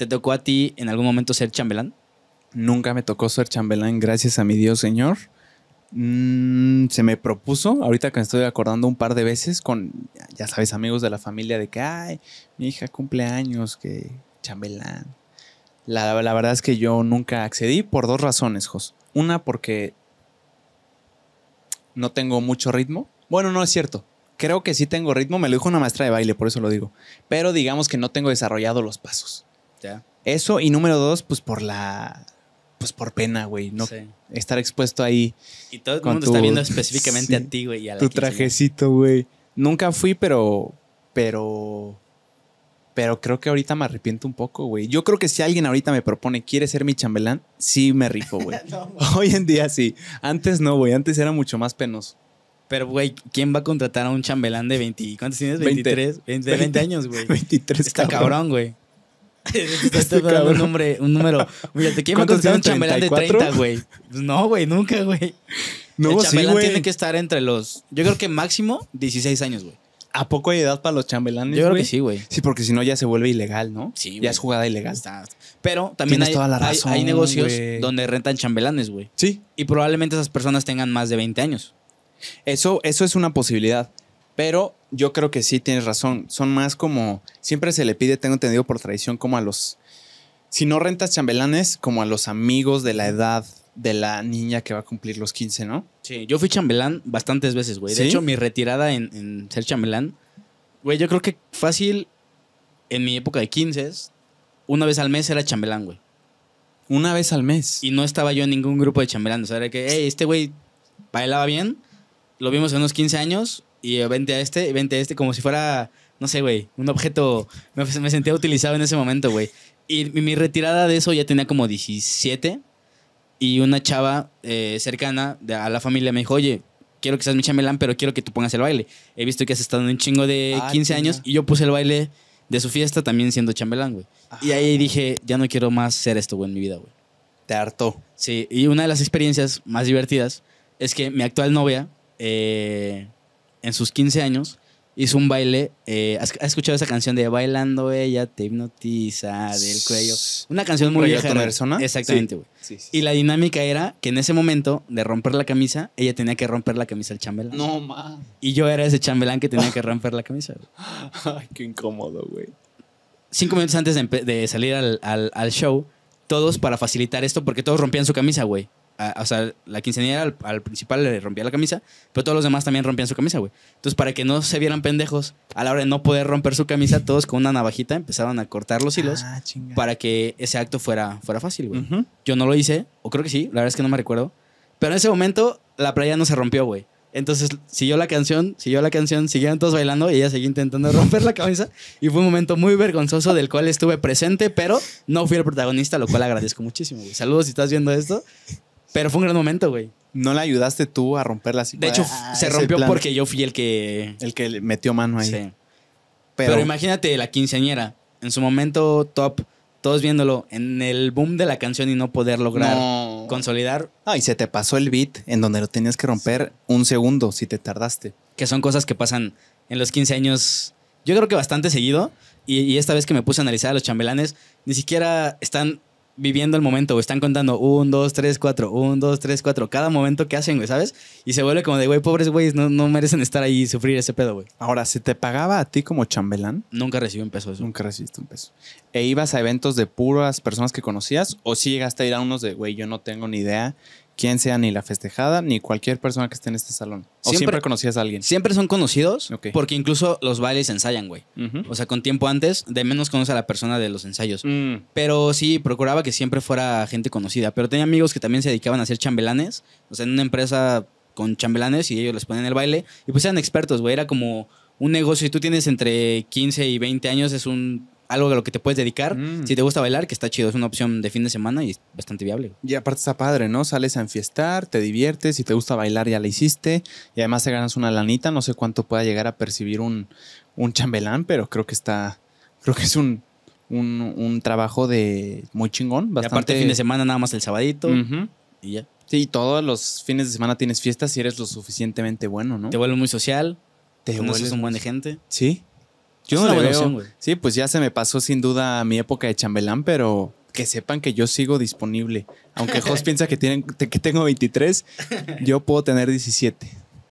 ¿Te tocó a ti en algún momento ser chambelán? Nunca me tocó ser chambelán, gracias a mi Dios Señor. Mm, se me propuso, ahorita que me estoy acordando un par de veces con, ya sabes, amigos de la familia, de que, ay, mi hija cumple años, que chambelán. La, la verdad es que yo nunca accedí por dos razones, Jos. Una, porque no tengo mucho ritmo. Bueno, no es cierto. Creo que sí tengo ritmo, me lo dijo una maestra de baile, por eso lo digo. Pero digamos que no tengo desarrollado los pasos. Eso, y número dos, pues por la. Pues por pena, güey. No estar expuesto ahí. Y todo el mundo está viendo específicamente a ti, güey. tu trajecito, güey. Nunca fui, pero. Pero. Pero creo que ahorita me arrepiento un poco, güey. Yo creo que si alguien ahorita me propone, quiere ser mi chambelán, sí me rifo, güey. Hoy en día sí. Antes no, güey. Antes era mucho más penoso. Pero, güey, ¿quién va a contratar a un chambelán de 20? ¿Cuántos tienes? 23. 20, de 20 años, güey. 23. Está cabrón, güey. es este un, nombre, un número. Mira, te quiero un chambelán de 30, güey. No, güey, nunca, güey. No, el chambelán tiene que estar entre los. Yo creo que máximo 16 años, güey. ¿A poco hay edad para los chambelanes? Yo creo que sí, güey. Sí, porque si no ya se vuelve ilegal, ¿no? Sí. Ya es jugada ilegal. Pero también hay, hay, negocios donde rentan chambelanes, güey. Sí. Y probablemente esas personas tengan más de 20 años. Eso, eso es una posibilidad. Pero yo creo que sí tienes razón. Son más como. Siempre se le pide, tengo entendido por tradición, como a los. Si no rentas chambelanes, como a los amigos de la edad de la niña que va a cumplir los 15, ¿no? Sí, yo fui chambelán bastantes veces, güey. De hecho, mi retirada en, ser chambelán, güey, yo creo que fácil en mi época de 15, una vez al mes era chambelán, güey. Una vez al mes. Y no estaba yo en ningún grupo de chambelanes. O sea, era que, hey, este güey bailaba bien. Lo vimos en unos 15 años y vente a este, vente a este, como si fuera, no sé, güey, un objeto. Me, me, sentía utilizado en ese momento, güey. Y mi retirada de eso ya tenía como 17. Y una chava eh, cercana a la familia me dijo, oye, quiero que seas mi chamelán, pero quiero que tú pongas el baile. He visto que has estado en un chingo de 15 ah, años y yo puse el baile de su fiesta también siendo chambelán, güey. Y ahí ah. dije, ya no quiero más ser esto, güey, en mi vida, güey. Te hartó. Sí, y una de las experiencias más divertidas es que mi actual novia, eh, en sus 15 años, hizo un baile. Eh, ¿has, escuchado esa canción de Bailando ella te hipnotiza del cuello? Una canción muy vieja. persona? Exactamente, güey. y la dinámica era que en ese momento de romper la camisa, ella tenía que romper la camisa al chambelán. No, más. Y yo era ese chambelán que tenía que romper la camisa, Ay, qué incómodo, güey. Cinco minutos antes de, salir al show, todos para facilitar esto, porque todos rompían su camisa, güey o sea, la quinceañera al, principal le rompía la camisa, pero todos los demás también rompían su camisa, güey. Entonces, para que no se vieran pendejos, a la hora de no poder romper su camisa, todos con una navajita empezaron a cortar los hilos ah, para que ese acto fuera, fuera fácil, güey. Yo no lo hice, o creo que sí, la verdad es que no me recuerdo. Pero en ese momento, la playa no se rompió, güey. Entonces siguió la canción, siguió la canción, siguieron todos bailando y ella seguía intentando romper la camisa. Y fue un momento muy vergonzoso del cual estuve presente, pero no fui el protagonista, lo cual agradezco muchísimo. Güey. Saludos si estás viendo esto. Pero fue un gran momento, güey. No la ayudaste tú a romper la así. De hecho, ah, se rompió porque yo fui el que. El que metió mano ahí. Sí. Pero, imagínate la quinceañera. En su momento top, todos viéndolo en el boom de la canción y no poder lograr consolidar. Ah, y se te pasó el beat en donde lo tenías que romper un segundo si te tardaste. Que son cosas que pasan en los 15 años, yo creo que bastante seguido. Y, y esta vez que me puse a analizar a los chambelanes, ni siquiera están viviendo el momento, Están contando un, dos, tres, cuatro, un, dos, tres, cuatro. Cada momento que hacen, güey, ¿sabes? Y se vuelve como de, güey, pobres güeyes, no, merecen estar ahí y sufrir ese pedo, güey. Ahora, si te pagaba a ti como chambelán. Nunca recibí un peso eso. Nunca recibiste un peso. ¿E ibas a eventos de puras personas que conocías? ¿O sí llegaste a ir a unos de, güey, yo no tengo ni idea quién sea ni la festejada ni cualquier persona que esté en este salón. siempre, conocías a alguien? Siempre son conocidos porque incluso los bailes ensayan, güey. O sea, con tiempo antes, de menos conoce a la persona de los ensayos. Mm. Pero sí, procuraba que siempre fuera gente conocida. Pero tenía amigos que también se dedicaban a hacer chambelanes. O sea, en una empresa con chambelanes y ellos les ponen el baile. Y pues eran expertos, güey. Era como un negocio. Y tú tienes entre 15 y 20 años, es un algo de lo que te puedes dedicar. Mm. Si te gusta bailar, que está chido, es una opción de fin de semana y es bastante viable. Y aparte está padre, ¿no? Sales a enfiestar, te diviertes, si te gusta bailar ya la hiciste y además te ganas una lanita, no sé cuánto pueda llegar a percibir un, chambelán, pero creo que está, creo que es un, trabajo de muy chingón. aparte Y aparte fin de semana nada más el sabadito y ya. Sí, todos los fines de semana tienes fiestas si eres lo suficientemente bueno, ¿no? Te vuelves muy social, te vuelves un buen de gente. Sí. Yo no lo veo. sí, pues ya se me pasó sin duda mi época de chambelán, pero que sepan que yo sigo disponible. Aunque Jos piensa que, tienen, que tengo 23, yo puedo tener 17.